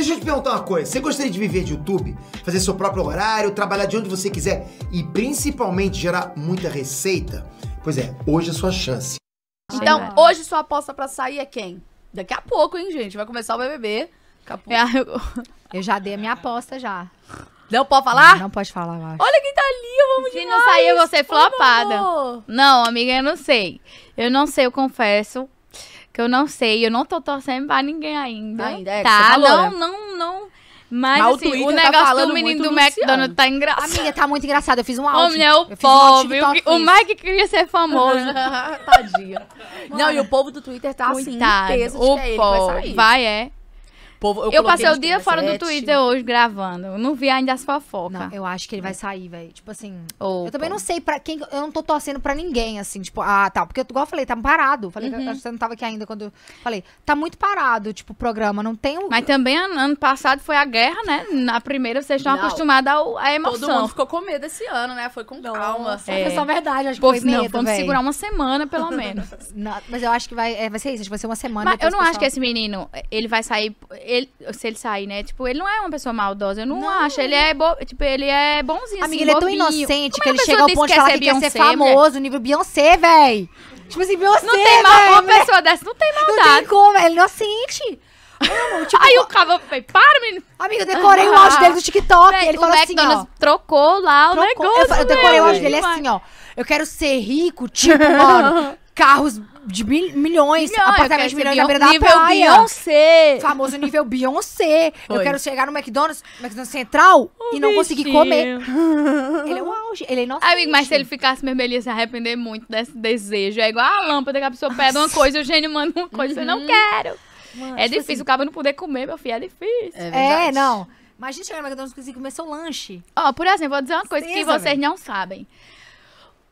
Deixa eu te perguntar uma coisa. Você gostaria de viver de YouTube? Fazer seu próprio horário, trabalhar de onde você quiser e principalmente gerar muita receita? Pois é, hoje é sua chance. Então, hoje sua aposta para sair é quem? Daqui a pouco, hein, gente? Vai começar o BBB. Daqui a pouco. É eu já dei a minha aposta já. Não pode falar? Não, não pode falar, eu acho. Olha quem tá ali, vamos Se demais. não sair, eu vou ser flopada. não, amiga, eu não sei. Eu não sei, eu confesso que eu não sei, eu não tô torcendo pra ninguém ainda. Ainda, é, tá? Falou, não, né? não, não, Mas, Mas assim, o, o tá negócio tá do menino do Luciano. McDonald's tá engraçado. Amiga, tá muito engraçado. Eu fiz um áudio. Homem, é o pobre. Um o, Mike queria ser famoso. Tadinha. Não, e o povo do Twitter tá Coitado, assim, peso o é povo vai é. Povo, eu, eu passei o dia fora do Twitter hoje gravando. Eu não vi ainda as fofocas. Não, eu acho que ele vai sair, velho. Tipo assim. Opa. Eu também não sei para quem. Eu não tô torcendo para ninguém, assim. Tipo, ah, tal. Tá, porque, igual eu falei, tá parado. Falei uhum. que você não tava aqui ainda quando eu falei. Tá muito parado, tipo, o programa. Não tem. Um... Mas também ano passado foi a guerra, né? Na primeira vocês estão acostumados à emoção. Todo mundo ficou com medo esse ano, né? Foi com não, calma. Nossa, assim. é. só verdade. Acho que foi medo, não, vamos véio. segurar uma semana, pelo menos. não, mas eu acho que vai, é, vai ser isso. Acho que vai ser uma semana. Mas eu não acho que esse menino, ele vai sair ele, se ele sair, né? Tipo, ele não é uma pessoa maldosa, eu não, não acho. Ele é, bo, tipo, ele é bonzinho, Amiga, assim, ele é tão inocente Como que é ele chega ao ponto de falar é que Beyoncé, quer ser famoso, mulher? nível Beyoncé, véi. Tipo assim, Beyoncé, Não tem mal, uma pessoa dessa não tem maldade. Não tem como, ele é inocente. tipo, aí o cavalo foi para, menino. Amigo, eu decorei ah, o áudio dele do TikTok. ele falou assim, ó. trocou lá o trocou, negócio. Eu, eu né, decorei o áudio dele é assim, ó. Eu quero ser rico, tipo, mano, carros de mil, milhões, milhões, apartamentos milhões na beira da nível praia. Beyoncé. Famoso nível Beyoncé. Foi. Eu quero chegar no McDonald's, McDonald's Central, oh, e não bichinho. conseguir comer. ele é um auge, ele é nosso Amigo, mas se ele ficasse vermelho, ia se arrepender muito desse desejo. É igual a lâmpada que a pessoa pede uma coisa e o gênio manda uma coisa. Uhum. Eu não uhum. quero. Mano, é tipo assim, difícil, assim, o cabo não poder comer, meu filho, é difícil. É, é não. Imagina chegar no McDonald's e conseguir comer seu lanche. Ó, oh, por exemplo, vou dizer uma coisa que vocês não sabem.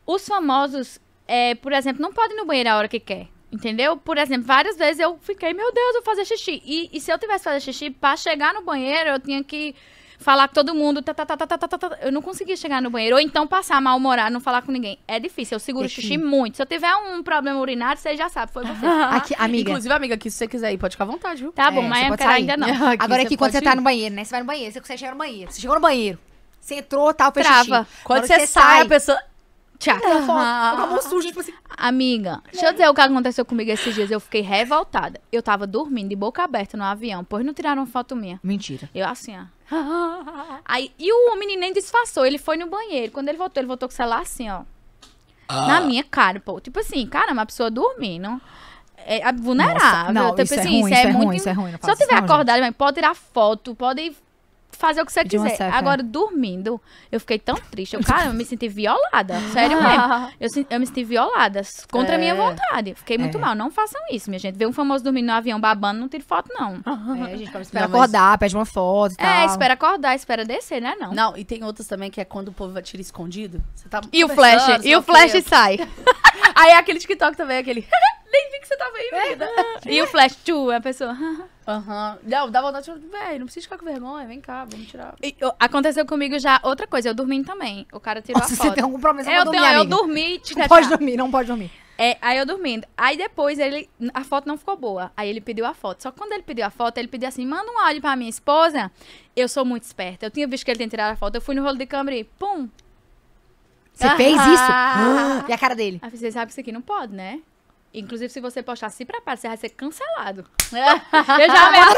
Os famosos é, por exemplo, não pode ir no banheiro a hora que quer. Entendeu? Por exemplo, várias vezes eu fiquei, meu Deus, eu vou fazer xixi. E, e se eu tivesse fazer xixi, para chegar no banheiro, eu tinha que falar com todo mundo, tá, tá, tá, tá, tá, tá, tá, tá. eu não conseguia chegar no banheiro. Ou então passar mal humorado, não falar com ninguém. É difícil, eu seguro o é xixi muito. Se eu tiver um problema urinário, você já sabe, foi você. Aqui, amiga. Inclusive, amiga, aqui se você quiser ir, pode ficar à vontade, viu? Tá bom, é, mas eu ainda não. Aqui Agora é que quando você tá no banheiro, né? Você vai no banheiro, você consegue chegar no banheiro. Você chegou no banheiro, você entrou, tal, fez Trava. xixi. Quando você, você sai, sai, a pessoa... Tchau. tá Com a mão suja, tipo assim. Amiga, deixa eu dizer o que aconteceu comigo esses dias. Eu fiquei revoltada. Eu tava dormindo de boca aberta no avião, pois não tiraram foto minha. Mentira. Eu assim, ó. Aí, e o menino nem disfarçou. Ele foi no banheiro. Quando ele voltou, ele voltou com o celular assim, ó. Ah. Na minha cara, pô. Tipo assim, cara, uma pessoa dormindo. É, vulnerável. Nossa, não, tipo isso, assim, é, é ruim, isso é, é ruim, muito. Isso é ruim, não Se eu tiver não, acordado, pode tirar foto, pode fazer o que você quiser. Agora, dormindo, eu fiquei tão triste. Eu, cara, eu me senti violada. Sério mesmo. Eu, eu me senti violada contra a é. minha vontade. Fiquei muito é. mal. Não façam isso, minha gente. Ver um famoso dormindo no avião babando, não tire foto, não. É, a gente pode acordar, mas... pede uma foto. É, espera acordar, espera descer, né? Não. Não, e tem outras também que é quando o povo tira escondido. Você tá e o flash, e tá o flash sai. Aí é aquele TikTok também, aquele nem vi que você tava aí, menina. e o flash, tchu, a pessoa. Aham. Não, dá vontade de. Velho, não precisa ficar com vergonha, vem cá, vamos tirar. E, aconteceu comigo já outra coisa, eu dormi também. O cara tirou Nossa, a foto. Você tem algum problema é, eu, dormir, tenho, eu dormi. não pode dormir, não pode dormir. É, aí eu dormindo. Aí depois ele, a foto não ficou boa. Aí ele pediu a foto. Só que quando ele pediu a foto, ele pediu assim: manda um áudio pra minha esposa. Eu sou muito esperta. Eu tinha visto que ele tinha tirado a foto. Eu fui no rolo de câmera e pum. Você ah, fez isso? Ah, e a cara dele? Aí você sabe que isso aqui não pode, né? Inclusive, se você postar assim pra parte, você vai ser cancelado. É. eu já mesmo.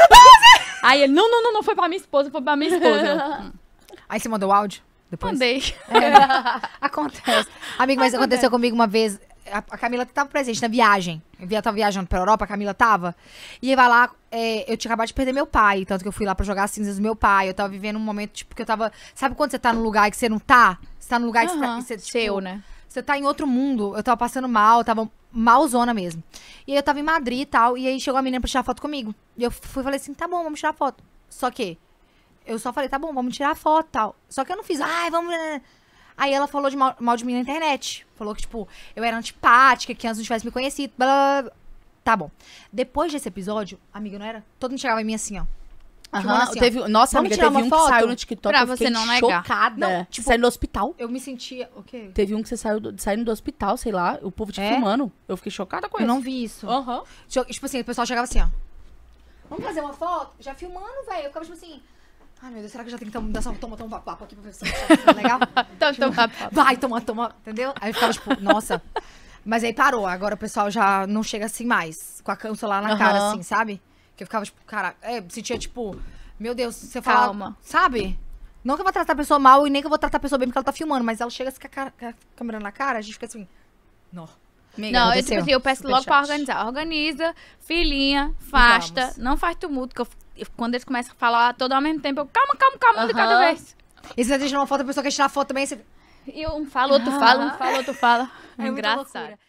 Aí ele, não, não, não, não, foi pra minha esposa, foi pra minha esposa. Aí você mandou o áudio? Depois? Mandei. É, acontece. Amigo, mas acontece. aconteceu comigo uma vez. A, Camila tava presente na viagem. Eu tava viajando pra Europa, a Camila tava. E aí vai lá, é, eu tinha acabado de perder meu pai. Tanto que eu fui lá pra jogar as cinzas do meu pai. Eu tava vivendo um momento, tipo, que eu tava. Sabe quando você tá num lugar que você não tá? Você tá num lugar que você tá. Que você, tipo, seu, né? Você tá em outro mundo. Eu tava passando mal, tava malzona mesmo. E aí eu tava em Madrid e tal, e aí chegou a menina pra tirar foto comigo. E eu fui falei assim, tá bom, vamos tirar foto. Só que eu só falei, tá bom, vamos tirar foto e tal. Só que eu não fiz, ai, vamos... Né, né, né. Aí ela falou de mal, mal, de mim na internet. Falou que, tipo, eu era antipática, que antes não tivesse me conhecido, blá, blá, blá. Tá bom. Depois desse episódio, amiga, não era? Todo mundo chegava em mim assim, ó. Tipo, assim, teve, nossa, vamos amiga, teve um foto? que saiu no TikTok. Pra eu você não negar. Chocada. Não, tipo, saiu é do hospital. Eu me sentia. O quê? Teve um que você saiu do, saindo do hospital, sei lá, o povo te é? filmando. Eu fiquei chocada com eu isso. Eu não vi isso. Aham. Uhum. Tipo assim, o pessoal chegava assim, ó. Vamos fazer uma foto? Já filmando, velho. Eu ficava tipo assim. Ai, meu Deus, será que eu já tenho que tomar, só, toma, toma um papo aqui pra ver se tá legal? toma, então, tipo, toma, vai, toma, toma, entendeu? Aí eu ficava tipo, nossa. Mas aí parou, agora o pessoal já não chega assim mais, com a, o lá na uhum. cara, assim, sabe? eu ficava, tipo, cara, é, sentia, tipo, meu Deus, você fala. Calma. Sabe? Não que eu vou tratar a pessoa mal e nem que eu vou tratar a pessoa bem porque ela tá filmando, mas ela chega assim com, a cara, com a câmera na cara, a gente fica assim. Não. Amiga, não, eu, tipo, assim, eu peço Super logo chat. pra organizar. Organiza, filhinha, fasta, não faz tumulto, que eu, quando eles começam a falar todo ao mesmo tempo, eu, calma, calma, calma, -huh. de cada vez. E você deixa uma foto, a pessoa quer tirar foto também, você... E um fala, outro fala, um fala, outro fala. Ah. É, é engraçado.